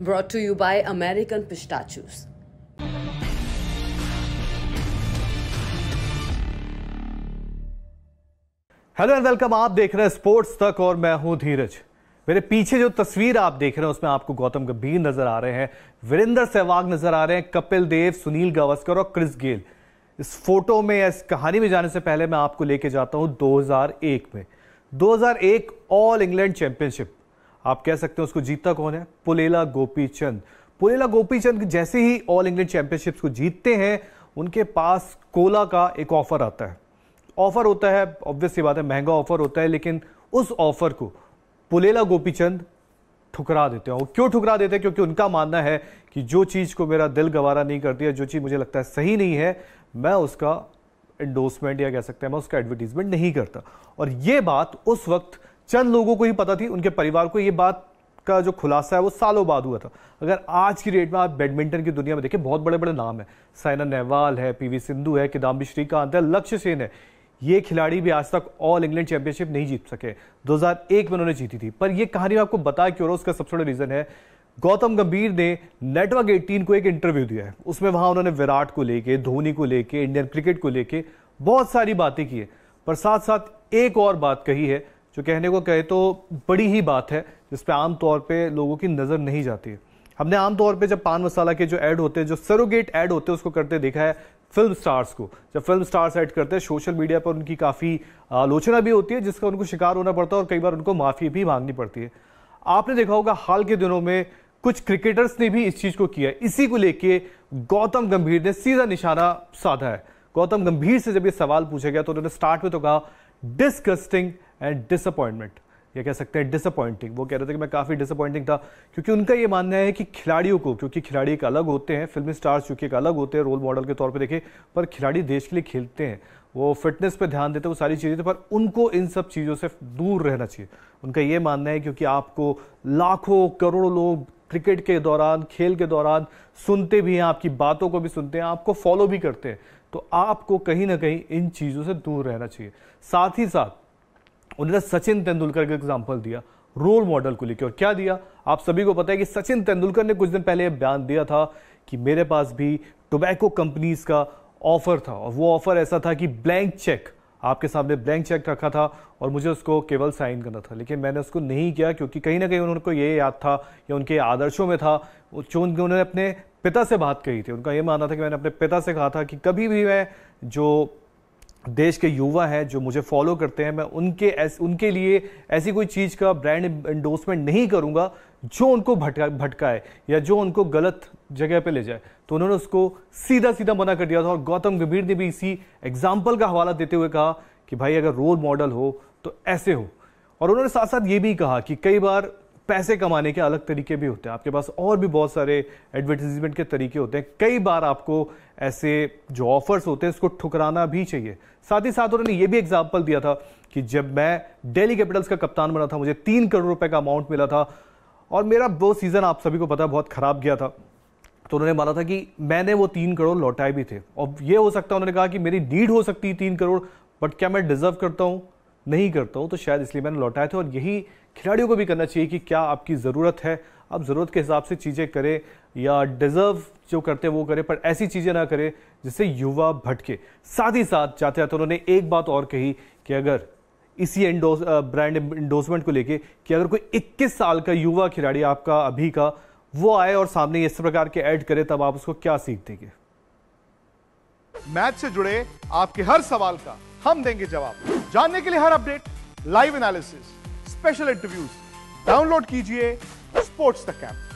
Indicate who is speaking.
Speaker 1: brought to you by American Pistachios. Hello and welcome आप देख रहे हैं स्पोर्ट्स तक और मैं हूं धीरज मेरे पीछे जो तस्वीर आप देख रहे हैं उसमें आपको गौतम गंभीर नजर आ रहे हैं वीरेंद्र सहवाग नजर आ रहे हैं कपिल देव सुनील गावस्कर और क्रिस गेल इस फोटो में या इस कहानी में जाने से पहले मैं आपको लेके जाता हूं 2001 में 2001 ऑल इंग्लैंड चैंपियनशिप आप कह सकते हैं उसको जीतता कौन है पुलेला गोपी चंद पुलेला गोपी चंद जैसे ही ऑल इंग्लैंड चैंपियनशिप्स को जीतते हैं उनके पास कोला का एक ऑफर आता है ऑफर होता है ऑब्वियसली बात है महंगा ऑफर होता है लेकिन उस ऑफर को पुलेला गोपी चंद ठुकरा देते हैं वो क्यों ठुकरा देते हैं क्योंकि उनका मानना है कि जो चीज़ को मेरा दिल गवारा नहीं करती है जो चीज़ मुझे लगता है सही नहीं है मैं उसका एंडोसमेंट या कह सकते हैं मैं उसका एडवर्टीजमेंट नहीं करता और ये बात उस वक्त चंद लोगों को ही पता थी उनके परिवार को ये बात का जो खुलासा है वो सालों बाद हुआ था अगर आज की डेट में आप बैडमिंटन की दुनिया में देखें बहुत बड़े बड़े नाम है साइना नेहवाल है पीवी सिंधु है किदाम्बी श्रीकांत है लक्ष्य सेन है ये खिलाड़ी भी आज तक ऑल इंग्लैंड चैंपियनशिप नहीं जीत सके 2001 में उन्होंने जीती थी पर यह कहानी आपको बता क्यों रहा उसका सबसे बड़ा रीजन है गौतम गंभीर ने नेटवर्क एटीन को एक इंटरव्यू दिया है उसमें वहां उन्होंने विराट को लेके धोनी को लेके इंडियन क्रिकेट को लेके बहुत सारी बातें की है पर साथ साथ एक और बात कही है जो कहने को कहे तो बड़ी ही बात है जिस पर आमतौर पर लोगों की नज़र नहीं जाती है हमने आमतौर पे जब पान मसाला के जो ऐड होते हैं जो सरोगेट ऐड होते हैं उसको करते देखा है फिल्म स्टार्स को जब फिल्म स्टार्स ऐड करते हैं सोशल मीडिया पर उनकी काफ़ी आलोचना भी होती है जिसका उनको शिकार होना पड़ता है और कई बार उनको माफ़ी भी मांगनी पड़ती है आपने देखा होगा हाल के दिनों में कुछ क्रिकेटर्स ने भी इस चीज़ को किया है इसी को लेके गौतम गंभीर ने सीधा निशाना साधा है गौतम गंभीर से जब ये सवाल पूछा गया तो उन्होंने स्टार्ट में तो कहा डिस्कस्टिंग एंड डिसअपॉइंटमेंट या कह सकते हैं डिसअपॉइंटिंग वो कह रहे थे कि मैं काफ़ी डिसअपॉइंटिंग था क्योंकि उनका ये मानना है कि खिलाड़ियों को क्योंकि खिलाड़ी एक अलग होते हैं फिल्मी स्टार्स चूँकि एक अलग होते हैं रोल मॉडल के तौर पर देखें पर खिलाड़ी देश के लिए खेलते हैं वो फिटनेस पे ध्यान देते हैं वो सारी चीज़ें पर उनको इन सब चीज़ों से दूर रहना चाहिए उनका ये मानना है क्योंकि आपको लाखों करोड़ों लोग क्रिकेट के दौरान खेल के दौरान सुनते भी हैं आपकी बातों को भी सुनते हैं आपको फॉलो भी करते हैं तो आपको कहीं ना कहीं इन चीज़ों से दूर रहना चाहिए साथ ही साथ उन्होंने सचिन तेंदुलकर का एग्जाम्पल दिया रोल मॉडल को लेकर और क्या दिया आप सभी को पता है कि सचिन तेंदुलकर ने कुछ दिन पहले बयान दिया था कि मेरे पास भी टोबैको कंपनीज का ऑफर था और वो ऑफर ऐसा था कि ब्लैंक चेक आपके सामने ब्लैंक चेक रखा था और मुझे उसको केवल साइन करना था लेकिन मैंने उसको नहीं किया क्योंकि कहीं ना कहीं उनको ये याद था या उनके आदर्शों में था जो उन्होंने अपने पिता से बात कही थी उनका ये मानना था कि मैंने अपने पिता से कहा था कि कभी भी मैं जो देश के युवा हैं जो मुझे फॉलो करते हैं मैं उनके ऐस, उनके लिए ऐसी कोई चीज़ का ब्रांड इंडोसमेंट नहीं करूँगा जो उनको भटका भटकाए या जो उनको गलत जगह पे ले जाए तो उन्होंने उसको सीधा सीधा मना कर दिया था और गौतम गंभीर ने भी इसी एग्जाम्पल का हवाला देते हुए कहा कि भाई अगर रोल मॉडल हो तो ऐसे हो और उन्होंने साथ साथ ये भी कहा कि कई बार पैसे कमाने के अलग तरीके भी होते हैं आपके पास और भी बहुत सारे एडवर्टीजमेंट के तरीके होते हैं कई बार आपको ऐसे जो ऑफर्स होते हैं उसको ठुकराना भी चाहिए साथ ही साथ उन्होंने ये भी एग्जाम्पल दिया था कि जब मैं डेली कैपिटल्स का कप्तान बना था मुझे तीन करोड़ रुपए का अमाउंट मिला था और मेरा वो सीज़न आप सभी को पता बहुत ख़राब गया था तो उन्होंने माना था कि मैंने वो तीन करोड़ लौटाए भी थे और ये हो सकता है उन्होंने कहा कि मेरी नीड हो सकती है तीन करोड़ बट क्या मैं डिज़र्व करता हूँ नहीं करता हूँ तो शायद इसलिए मैंने लौटाए थे और यही खिलाड़ियों को भी करना चाहिए कि क्या आपकी ज़रूरत है आप ज़रूरत के हिसाब से चीज़ें करें या डिज़र्व जो करते हैं वो करें पर ऐसी चीज़ें ना करें जिससे युवा भटके साथ ही साथ जाते जाते उन्होंने एक बात और कही कि अगर इसी एंडोस ब्रांड इंडोसमेंट को लेके कि अगर कोई 21 साल का युवा खिलाड़ी आपका अभी का वो आए और सामने इस प्रकार के ऐड करे तब आप उसको क्या सीख देंगे मैच से जुड़े आपके हर सवाल का हम देंगे जवाब जानने के लिए हर update live analysis special interviews download कीजिए स्पोर्ट्स द कैंप